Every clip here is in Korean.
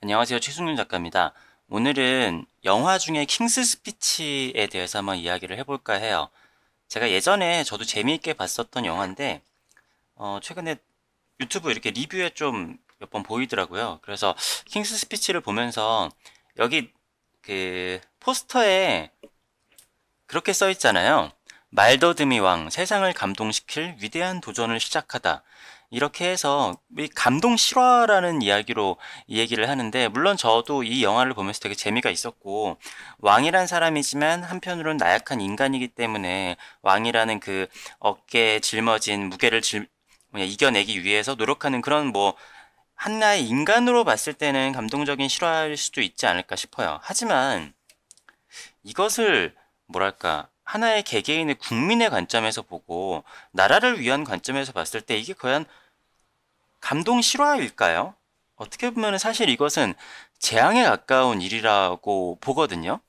안녕하세요. 최승윤 작가입니다. 오늘은 영화 중에 킹스 스피치에 대해서 한번 이야기를 해볼까 해요. 제가 예전에 저도 재미있게 봤었던 영화인데, 어, 최근에 유튜브 이렇게 리뷰에 좀 몇 번 보이더라고요. 그래서 킹스 스피치를 보면서 여기 그 포스터에 그렇게 써 있잖아요. 말더듬이 왕, 세상을 감동시킬 위대한 도전을 시작하다. 이렇게 해서 감동 실화라는 이야기로 얘기를 하는데 물론 저도 이 영화를 보면서 되게 재미가 있었고 왕이란 사람이지만 한편으로는 나약한 인간이기 때문에 왕이라는 그 어깨에 짊어진 무게를 질, 뭐냐, 이겨내기 위해서 노력하는 그런 뭐 한나의 인간으로 봤을 때는 감동적인 실화일 수도 있지 않을까 싶어요. 하지만 이것을 뭐랄까 하나의 개개인의 국민의 관점에서 보고 나라를 위한 관점에서 봤을 때 이게 과연 감동 실화일까요? 어떻게 보면 사실 이것은 재앙에 가까운 일이라고 보거든요.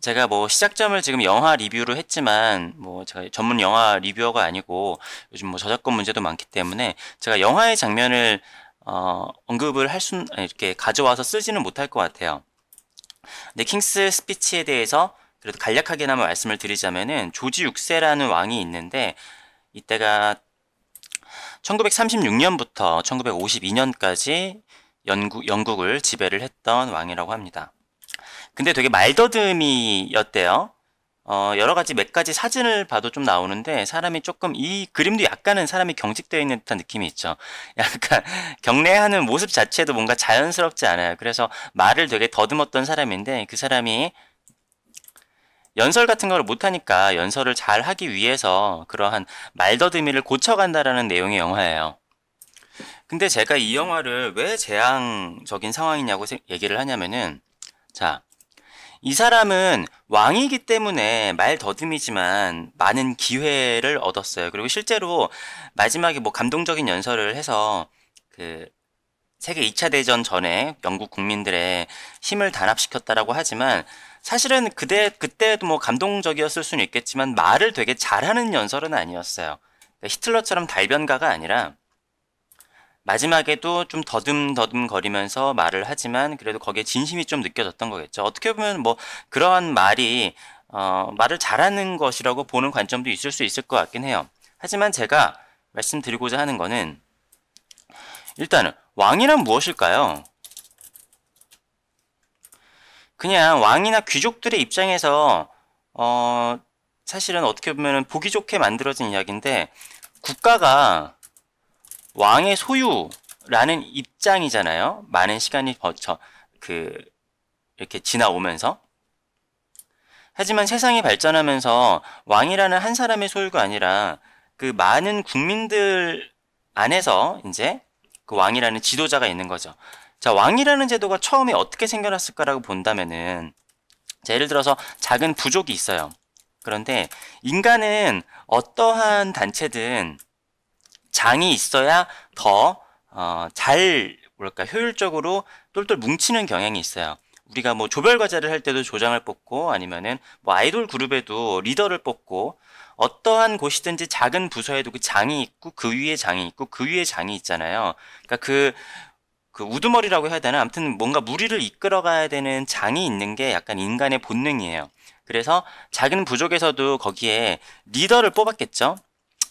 제가 뭐 시작점을 지금 영화 리뷰로 했지만 뭐 제가 전문 영화 리뷰어가 아니고 요즘 뭐 저작권 문제도 많기 때문에 제가 영화의 장면을 어, 언급을 할 수, 이렇게 가져와서 쓰지는 못할 것 같아요. 근데 킹스 스피치에 대해서 그래도 간략하게나마 말씀을 드리자면은 조지 6세라는 왕이 있는데 이때가 1936년부터 1952년까지 영국, 영국을 지배를 했던 왕이라고 합니다. 근데 되게 말더듬이였대요. 어, 여러 가지 몇 가지 사진을 봐도 좀 나오는데 사람이 조금 이 그림도 약간은 사람이 경직되어 있는 듯한 느낌이 있죠. 약간 경례하는 모습 자체도 뭔가 자연스럽지 않아요. 그래서 말을 되게 더듬었던 사람인데 그 사람이 연설 같은 걸 못하니까 연설을 잘 하기 위해서 그러한 말더듬이를 고쳐간다라는 내용의 영화예요. 근데 제가 이 영화를 왜 재앙적인 상황이냐고 얘기를 하냐면은 자, 이 사람은 왕이기 때문에 말 더듬이지만 많은 기회를 얻었어요. 그리고 실제로 마지막에 뭐 감동적인 연설을 해서 그 세계 2차 대전 전에 영국 국민들의 힘을 단합시켰다라고 하지만 사실은 그때 그때도 뭐 감동적이었을 수는 있겠지만 말을 되게 잘하는 연설은 아니었어요. 그러니까 히틀러처럼 달변가가 아니라 마지막에도 좀 더듬더듬 거리면서 말을 하지만 그래도 거기에 진심이 좀 느껴졌던 거겠죠. 어떻게 보면 뭐 그러한 말이 어, 말을 잘하는 것이라고 보는 관점도 있을 수 있을 것 같긴 해요. 하지만 제가 말씀드리고자 하는 거는 일단은 왕이란 무엇일까요? 그냥 왕이나 귀족들의 입장에서 어 사실은 어떻게 보면 보기 좋게 만들어진 이야기인데 국가가 왕의 소유라는 입장이잖아요. 많은 시간이 거쳐 그 이렇게 지나오면서 하지만 세상이 발전하면서 왕이라는 한 사람의 소유가 아니라 그 많은 국민들 안에서 이제 그 왕이라는 지도자가 있는 거죠. 자, 왕이라는 제도가 처음에 어떻게 생겨났을까라고 본다면은 자, 예를 들어서 작은 부족이 있어요. 그런데 인간은 어떠한 단체든 장이 있어야 더, 어, 잘, 뭐랄까, 효율적으로 똘똘 뭉치는 경향이 있어요. 우리가 뭐 조별과제를 할 때도 조장을 뽑고 아니면은 뭐 아이돌 그룹에도 리더를 뽑고 어떠한 곳이든지 작은 부서에도 그 장이 있고 그 위에 장이 있고 그 위에 장이 있잖아요. 그러니까 그그 우두머리라고 해야 되나? 아무튼 뭔가 무리를 이끌어가야 되는 장이 있는 게 약간 인간의 본능이에요. 그래서 작은 부족에서도 거기에 리더를 뽑았겠죠?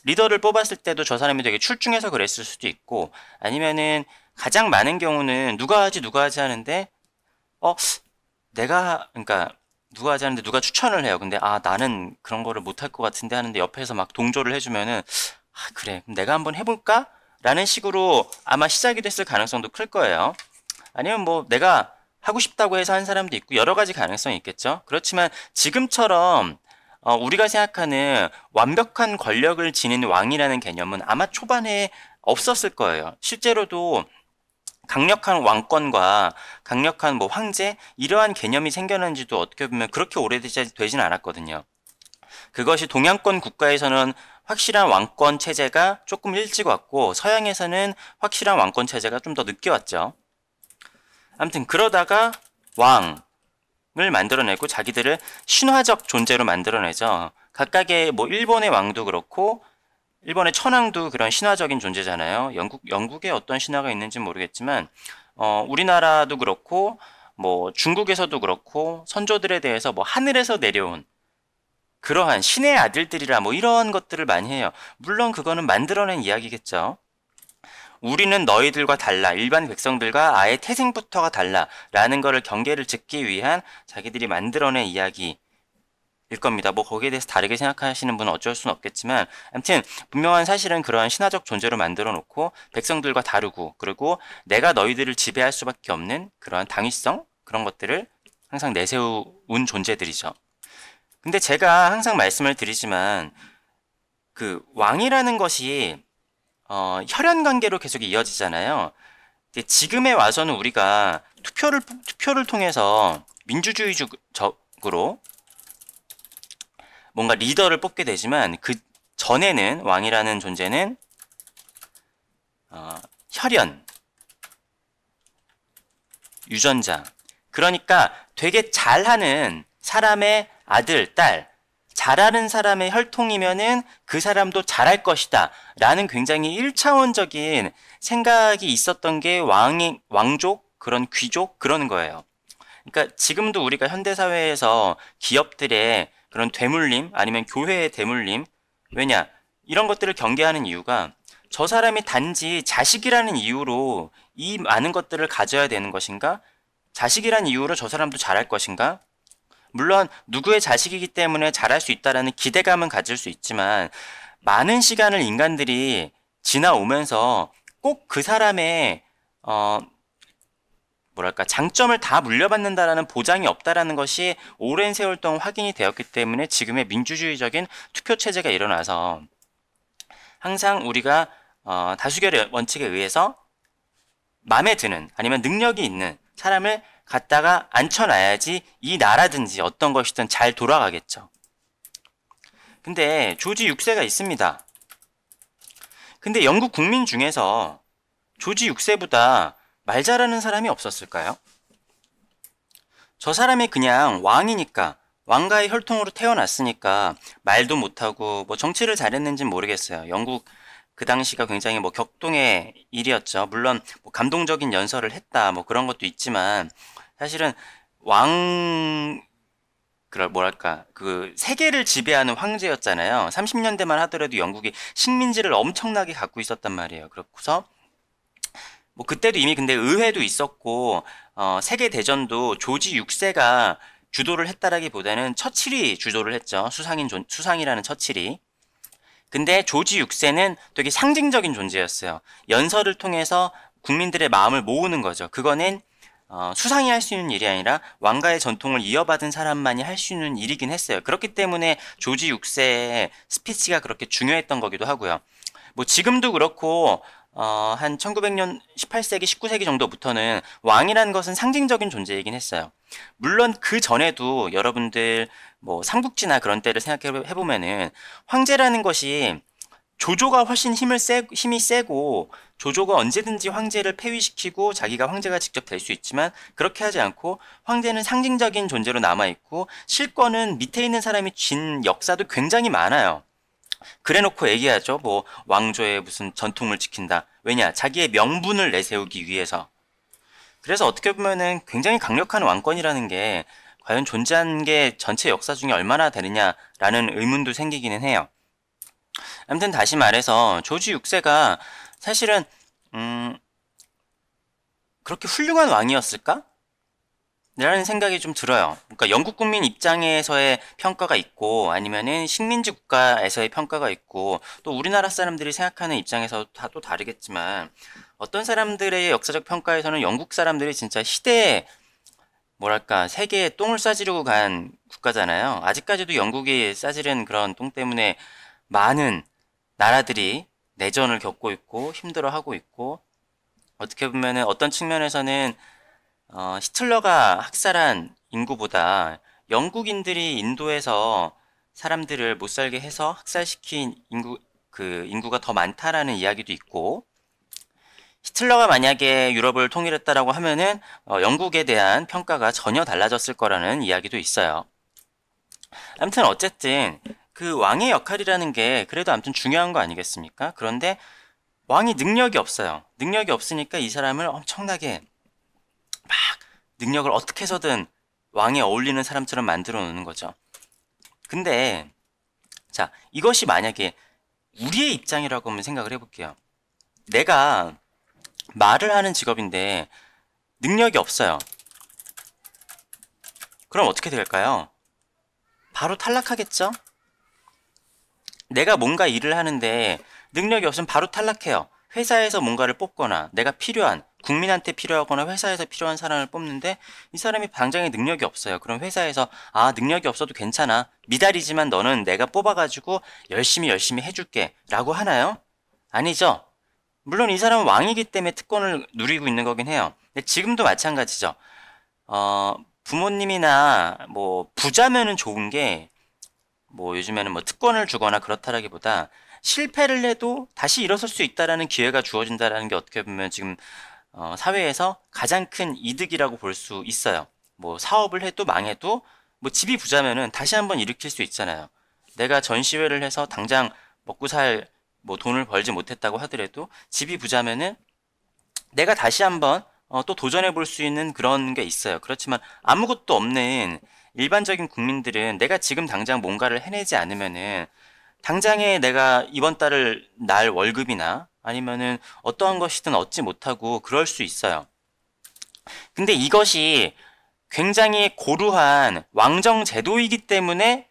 리더를 뽑았을 때도 저 사람이 되게 출중해서 그랬을 수도 있고 아니면은 가장 많은 경우는 누가 하지 누가 하지 하는데 어 내가 그러니까 누가 하지 하는데 누가 추천을 해요. 근데 아 나는 그런 거를 못할 것 같은데 하는데 옆에서 막 동조를 해주면은 아 그래 내가 한번 해볼까? 라는 식으로 아마 시작이 됐을 가능성도 클 거예요. 아니면 뭐 내가 하고 싶다고 해서 한 사람도 있고 여러 가지 가능성이 있겠죠. 그렇지만 지금처럼 어, 우리가 생각하는 완벽한 권력을 지닌 왕이라는 개념은 아마 초반에 없었을 거예요. 실제로도 강력한 왕권과 강력한 뭐 황제 이러한 개념이 생겨난 지도 어떻게 보면 그렇게 오래되진 않았거든요. 그것이 동양권 국가에서는 확실한 왕권 체제가 조금 일찍 왔고 서양에서는 확실한 왕권 체제가 좀 더 늦게 왔죠. 아무튼 그러다가 왕을 만들어내고 자기들을 신화적 존재로 만들어내죠. 각각의 뭐 일본의 왕도 그렇고 일본의 천황도 그런 신화적인 존재잖아요. 영국 영국에 어떤 신화가 있는지 모르겠지만 어 우리나라도 그렇고 뭐 중국에서도 그렇고 선조들에 대해서 뭐 하늘에서 내려온 그러한 신의 아들들이라 뭐 이런 것들을 많이 해요. 물론 그거는 만들어낸 이야기겠죠. 우리는 너희들과 달라 일반 백성들과 아예 태생부터가 달라라는 것을 경계를 짓기 위한 자기들이 만들어낸 이야기. 일 겁니다. 뭐 거기에 대해서 다르게 생각하시는 분은 어쩔 수는 없겠지만 아무튼 분명한 사실은 그러한 신화적 존재로 만들어 놓고 백성들과 다르고 그리고 내가 너희들을 지배할 수밖에 없는 그러한 당위성 그런 것들을 항상 내세운 존재들이죠. 근데 제가 항상 말씀을 드리지만 그 왕이라는 것이 어, 혈연 관계로 계속 이어지잖아요. 지금에 와서는 우리가 투표를 투표를 통해서 민주주의적으로 뭔가 리더를 뽑게 되지만 그 전에는 왕이라는 존재는 어, 혈연 유전자 그러니까 되게 잘하는 사람의 아들, 딸, 잘하는 사람의 혈통이면은 그 사람도 잘할 것이다. 라는 굉장히 1차원적인 생각이 있었던 게 왕, 왕족, 그런 귀족, 그러는 거예요. 그러니까 지금도 우리가 현대사회에서 기업들의 그런 대물림 아니면 교회의 대물림 왜냐, 이런 것들을 경계하는 이유가 저 사람이 단지 자식이라는 이유로 이 많은 것들을 가져야 되는 것인가? 자식이란 이유로 저 사람도 잘할 것인가? 물론 누구의 자식이기 때문에 잘할 수 있다라는 기대감은 가질 수 있지만 많은 시간을 인간들이 지나오면서 꼭 그 사람의 어 뭐랄까 장점을 다 물려받는다라는 보장이 없다라는 것이 오랜 세월 동안 확인이 되었기 때문에 지금의 민주주의적인 투표 체제가 일어나서 항상 우리가 어, 다수결의 원칙에 의해서 마음에 드는 아니면 능력이 있는 사람을 갖다가 앉혀놔야지 이 나라든지 어떤 것이든 잘 돌아가겠죠. 근데 조지 6세가 있습니다. 근데 영국 국민 중에서 조지 6세보다 말 잘하는 사람이 없었을까요? 저 사람이 그냥 왕이니까 왕가의 혈통으로 태어났으니까 말도 못하고 뭐 정치를 잘했는지는 모르겠어요. 영국 그 당시가 굉장히 뭐 격동의 일이었죠. 물론 뭐 감동적인 연설을 했다 뭐 그런 것도 있지만 사실은 왕 그럴 뭐랄까 그 세계를 지배하는 황제였잖아요. 30년대만 하더라도 영국이 식민지를 엄청나게 갖고 있었단 말이에요. 그렇고서 뭐 그때도 이미 근데 의회도 있었고 어 세계 대전도 조지 6세가 주도를 했다라기보다는 처칠이 주도를 했죠. 수상인 존, 수상이라는 처칠이. 근데 조지 6세는 되게 상징적인 존재였어요. 연설을 통해서 국민들의 마음을 모으는 거죠. 그거는 어, 수상이 할 수 있는 일이 아니라 왕가의 전통을 이어받은 사람만이 할 수 있는 일이긴 했어요. 그렇기 때문에 조지 6세의 스피치가 그렇게 중요했던 거기도 하고요. 뭐 지금도 그렇고 어, 한 1900년 18세기 19세기 정도부터는 왕이라는 것은 상징적인 존재이긴 했어요. 물론 그 전에도 여러분들 뭐 삼국지나 그런 때를 생각해 보면은 황제라는 것이 조조가 훨씬 힘을 세, 힘이 세고 조조가 언제든지 황제를 폐위시키고 자기가 황제가 직접 될 수 있지만 그렇게 하지 않고 황제는 상징적인 존재로 남아 있고 실권은 밑에 있는 사람이 쥔 역사도 굉장히 많아요. 그래놓고 얘기하죠. 뭐 왕조의 무슨 전통을 지킨다. 왜냐 자기의 명분을 내세우기 위해서. 그래서 어떻게 보면은 굉장히 강력한 왕권이라는 게 과연 존재한 게 전체 역사 중에 얼마나 되느냐라는 의문도 생기기는 해요. 아무튼 다시 말해서 조지 6세가 사실은 음 그렇게 훌륭한 왕이었을까? 라는 생각이 좀 들어요. 그러니까 영국 국민 입장에서의 평가가 있고 아니면은 식민지 국가에서의 평가가 있고 또 우리나라 사람들이 생각하는 입장에서 다 또 다르겠지만 어떤 사람들의 역사적 평가에서는 영국 사람들이 진짜 시대에 뭐랄까 세계에 똥을 싸지르고 간 국가잖아요. 아직까지도 영국이 싸지른 그런 똥 때문에 많은 나라들이 내전을 겪고 있고 힘들어하고 있고 어떻게 보면 은 어떤 측면에서는 어, 히틀러가 학살한 인구보다 영국인들이 인도에서 사람들을 못 살게 해서 학살시킨 인구 그 인구가 더 많다라는 이야기도 있고 히틀러가 만약에 유럽을 통일했다라고 하면은 어, 영국에 대한 평가가 전혀 달라졌을 거라는 이야기도 있어요. 아무튼 어쨌든 그 왕의 역할이라는 게 그래도 아무튼 중요한 거 아니겠습니까? 그런데 왕이 능력이 없어요. 능력이 없으니까 이 사람을 엄청나게 막 능력을 어떻게 해서든 왕에 어울리는 사람처럼 만들어 놓는 거죠. 근데 자, 이것이 만약에 우리의 입장이라고 한번 생각을 해볼게요. 내가 말을 하는 직업인데 능력이 없어요. 그럼 어떻게 될까요? 바로 탈락하겠죠? 내가 뭔가 일을 하는데 능력이 없으면 바로 탈락해요. 회사에서 뭔가를 뽑거나 내가 필요한 국민한테 필요하거나 회사에서 필요한 사람을 뽑는데 이 사람이 당장에 능력이 없어요. 그럼 회사에서 아 능력이 없어도 괜찮아 미달이지만 너는 내가 뽑아가지고 열심히 열심히 해줄게라고 하나요? 아니죠. 물론 이 사람은 왕이기 때문에 특권을 누리고 있는 거긴 해요. 근데 지금도 마찬가지죠. 어 부모님이나 뭐 부자면은 좋은 게뭐 요즘에는 뭐 특권을 주거나 그렇다라기보다 실패를 해도 다시 일어설 수 있다라는 기회가 주어진다라는 게 어떻게 보면 지금 어, 사회에서 가장 큰 이득이라고 볼 수 있어요. 뭐 사업을 해도 망해도 뭐 집이 부자면은 다시 한번 일으킬 수 있잖아요. 내가 전시회를 해서 당장 먹고 살 뭐 돈을 벌지 못했다고 하더라도 집이 부자면은 내가 다시 한번 어, 또 도전해 볼 수 있는 그런 게 있어요. 그렇지만 아무것도 없는 일반적인 국민들은 내가 지금 당장 뭔가를 해내지 않으면은 당장에 내가 이번 달을 날 월급이나 아니면은 어떠한 것이든 얻지 못하고 그럴 수 있어요. 근데 이것이 굉장히 고루한 왕정 제도이기 때문에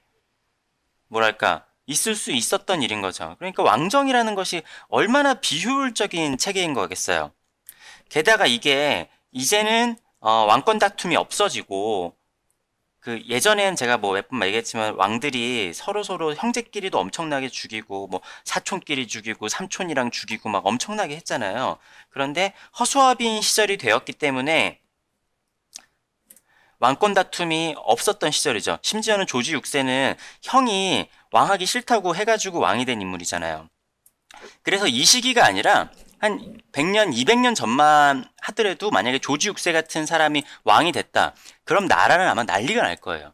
뭐랄까 있을 수 있었던 일인 거죠. 그러니까 왕정이라는 것이 얼마나 비효율적인 체계인 거겠어요. 게다가 이게 이제는 어, 왕권 다툼이 없어지고 그예전엔 제가 뭐몇번 얘기했지만 왕들이 서로 서로 형제끼리도 엄청나게 죽이고 뭐 사촌끼리 죽이고 삼촌이랑 죽이고 막 엄청나게 했잖아요. 그런데 허수아비인 시절이 되었기 때문에 왕권 다툼이 없었던 시절이죠. 심지어는 조지 6세는 형이 왕하기 싫다고 해가지고 왕이 된 인물이잖아요. 그래서 이 시기가 아니라 한 100년, 200년 전만 하더라도 만약에 조지 육세 같은 사람이 왕이 됐다. 그럼 나라는 아마 난리가 날 거예요.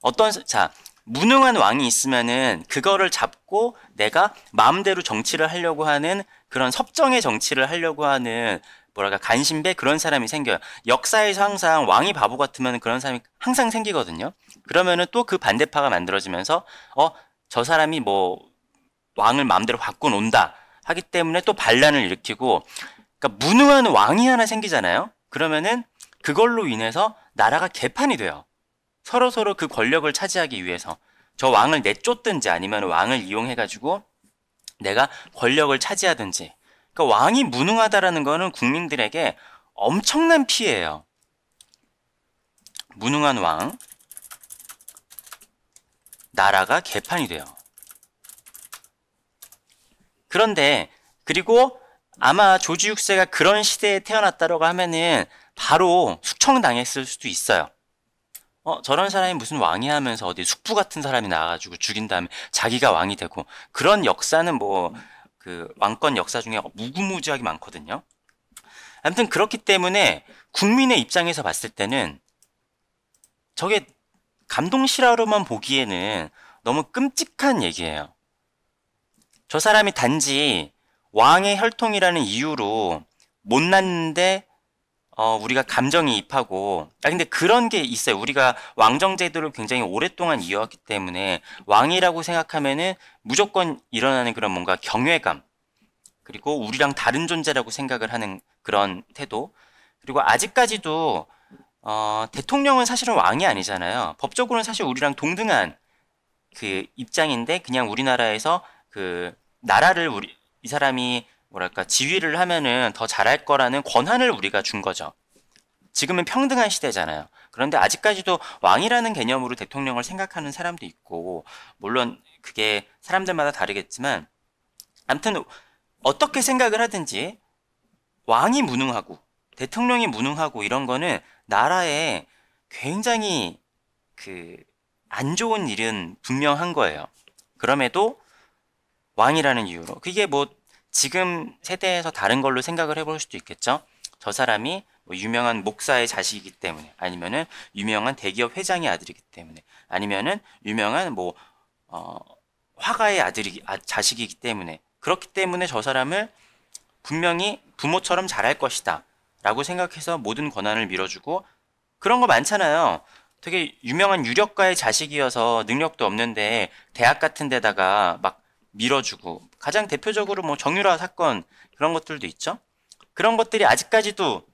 어떤 자, 무능한 왕이 있으면은 그거를 잡고 내가 마음대로 정치를 하려고 하는 그런 섭정의 정치를 하려고 하는 뭐랄까 간신배 그런 사람이 생겨요. 역사에서 항상 왕이 바보 같으면 그런 사람이 항상 생기거든요. 그러면은 또 그 반대파가 만들어지면서 어 저 사람이 뭐 왕을 마음대로 바꿔 놓다 하기 때문에 또 반란을 일으키고 그러니까 무능한 왕이 하나 생기잖아요. 그러면은 그걸로 인해서 나라가 개판이 돼요. 서로 서로 그 권력을 차지하기 위해서 저 왕을 내쫓든지 아니면 왕을 이용해 가지고 내가 권력을 차지하든지. 그러니까 왕이 무능하다라는 거는 국민들에게 엄청난 피해예요. 무능한 왕 나라가 개판이 돼요. 그런데 그리고 아마 조지 육세가 그런 시대에 태어났다라고 하면은 바로 숙청당했을 수도 있어요. 어, 저런 사람이 무슨 왕이 하면서 어디 숙부 같은 사람이 나와가지고 죽인 다음에 자기가 왕이 되고 그런 역사는 뭐 그 왕권 역사 중에 무궁무진하게 많거든요. 아무튼 그렇기 때문에 국민의 입장에서 봤을 때는 저게 감동실화로만 보기에는 너무 끔찍한 얘기예요. 저 사람이 단지 왕의 혈통이라는 이유로 못났는데 어, 우리가 감정이입하고 아 근데 그런 게 있어요. 우리가 왕정 제도를 굉장히 오랫동안 이어왔기 때문에 왕이라고 생각하면은 무조건 일어나는 그런 뭔가 경외감 그리고 우리랑 다른 존재라고 생각을 하는 그런 태도 그리고 아직까지도 어, 대통령은 사실은 왕이 아니잖아요. 법적으로는 사실 우리랑 동등한 그 입장인데 그냥 우리나라에서 그 나라를 우리 이 사람이 뭐랄까 지휘를 하면은 더 잘할 거라는 권한을 우리가 준 거죠. 지금은 평등한 시대잖아요. 그런데 아직까지도 왕이라는 개념으로 대통령을 생각하는 사람도 있고 물론 그게 사람들마다 다르겠지만 아무튼 어떻게 생각을 하든지 왕이 무능하고 대통령이 무능하고 이런 거는 나라에 굉장히 그 안 좋은 일은 분명한 거예요. 그럼에도 왕이라는 이유로 그게 뭐 지금 세대에서 다른 걸로 생각을 해볼 수도 있겠죠. 저 사람이 뭐 유명한 목사의 자식이기 때문에 아니면은 유명한 대기업 회장의 아들이기 때문에 아니면은 유명한 뭐 어, 화가의 아들이 아, 자식이기 때문에 그렇기 때문에 저 사람을 분명히 부모처럼 잘할 것이다 라고 생각해서 모든 권한을 밀어주고 그런 거 많잖아요. 되게 유명한 유력가의 자식이어서 능력도 없는데 대학 같은 데다가 막 밀어주고 가장 대표적으로 뭐 정유라 사건 그런 것들도 있죠. 그런 것들이 아직까지도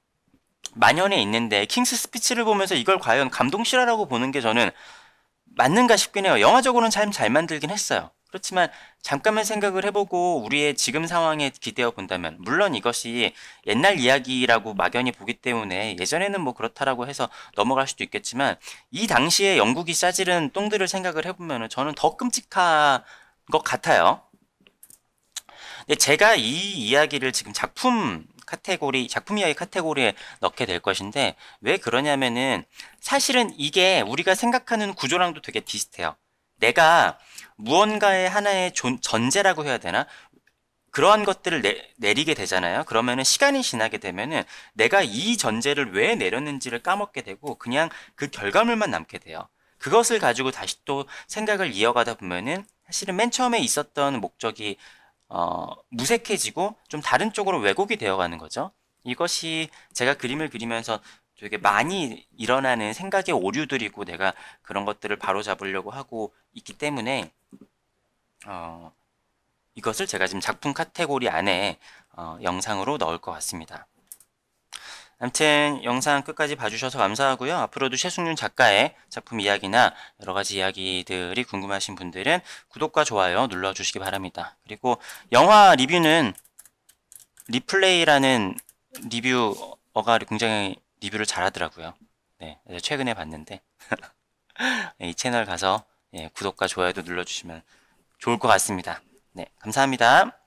만연해 있는데 킹스 스피치를 보면서 이걸 과연 감동실화라고 보는 게 저는 맞는가 싶긴 해요. 영화적으로는 참 잘 만들긴 했어요. 그렇지만 잠깐만 생각을 해보고 우리의 지금 상황에 기대어 본다면 물론 이것이 옛날 이야기라고 막연히 보기 때문에 예전에는 뭐 그렇다라고 해서 넘어갈 수도 있겠지만 이 당시에 영국이 싸지른 똥들을 생각을 해보면 저는 더 끔찍한 것 같아요. 근데 제가 이 이야기를 지금 작품 카테고리, 작품 이야기 카테고리에 넣게 될 것인데, 왜 그러냐면은, 사실은 이게 우리가 생각하는 구조랑도 되게 비슷해요. 내가 무언가의 하나의 존, 전제라고 해야 되나? 그러한 것들을 내, 내리게 되잖아요. 그러면은 시간이 지나게 되면은 내가 이 전제를 왜 내렸는지를 까먹게 되고 그냥 그 결과물만 남게 돼요. 그것을 가지고 다시 또 생각을 이어가다 보면은 사실은 맨 처음에 있었던 목적이 어, 무색해지고 좀 다른 쪽으로 왜곡이 되어가는 거죠. 이것이 제가 그림을 그리면서 되게 많이 일어나는 생각의 오류들이고 내가 그런 것들을 바로잡으려고 하고 있기 때문에 어, 이것을 제가 지금 작품 카테고리 안에 어, 영상으로 넣을 것 같습니다. 아무튼 영상 끝까지 봐주셔서 감사하고요. 앞으로도 최승윤 작가의 작품 이야기나 여러 가지 이야기들이 궁금하신 분들은 구독과 좋아요 눌러주시기 바랍니다. 그리고 영화 리뷰는 리플레이라는 리뷰어가 굉장히 리뷰를 잘하더라고요. 네, 최근에 봤는데 이 채널 가서 예, 구독과 좋아요도 눌러주시면 좋을 것 같습니다. 네, 감사합니다.